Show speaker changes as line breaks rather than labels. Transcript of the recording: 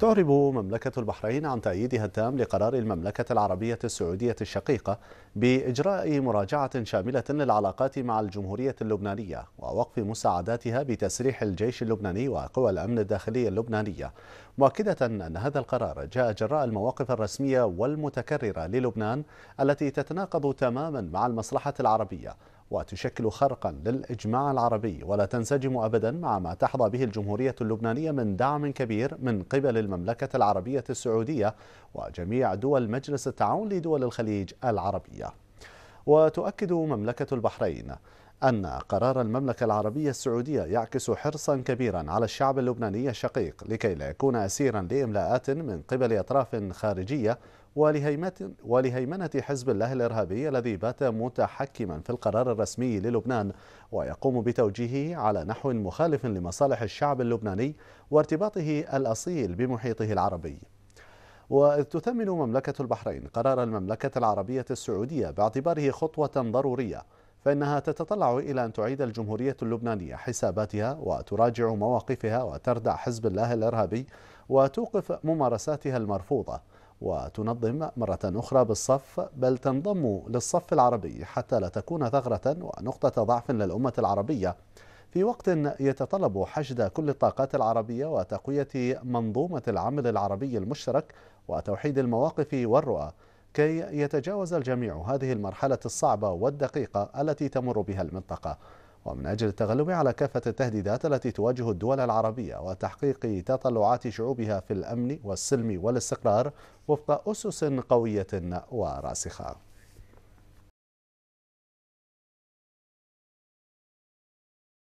تعرب مملكة البحرين عن تأييدها التام لقرار المملكة العربية السعودية الشقيقة بإجراء مراجعة شاملة للعلاقات مع الجمهورية اللبنانية ووقف مساعداتها بتسريح الجيش اللبناني وقوى الأمن الداخلي اللبنانية مؤكدة أن هذا القرار جاء جراء المواقف الرسمية والمتكررة للبنان التي تتناقض تماما مع المصلحة العربية وتشكل خرقا للإجماع العربي ولا تنسجم أبدا مع ما تحظى به الجمهورية اللبنانية من دعم كبير من قبل المملكة العربية السعودية وجميع دول مجلس التعاون لدول الخليج العربية وتؤكد مملكة البحرين أن قرار المملكة العربية السعودية يعكس حرصا كبيرا على الشعب اللبناني الشقيق لكي لا يكون أسيرا لإملاءات من قبل أطراف خارجية ولهيمنة حزب الله الإرهابي الذي بات متحكما في القرار الرسمي للبنان ويقوم بتوجيهه على نحو مخالف لمصالح الشعب اللبناني وارتباطه الأصيل بمحيطه العربي وإذ تثمن مملكة البحرين قرار المملكة العربية السعودية باعتباره خطوة ضرورية فإنها تتطلع إلى أن تعيد الجمهورية اللبنانية حساباتها وتراجع مواقفها وتردع حزب الله الإرهابي وتوقف ممارساتها المرفوضة وتنظم مرة أخرى بالصف بل تنضم للصف العربي حتى لا تكون ثغرة ونقطة ضعف للأمة العربية في وقت يتطلب حشد كل الطاقات العربية وتقوية منظومة العمل العربي المشترك وتوحيد المواقف والرؤى كي يتجاوز الجميع هذه المرحلة الصعبة والدقيقة التي تمر بها المنطقة ومن أجل التغلب على كافة التهديدات التي تواجه الدول العربية وتحقيق تطلعات شعوبها في الأمن والسلم والاستقرار وفق أسس قوية وراسخة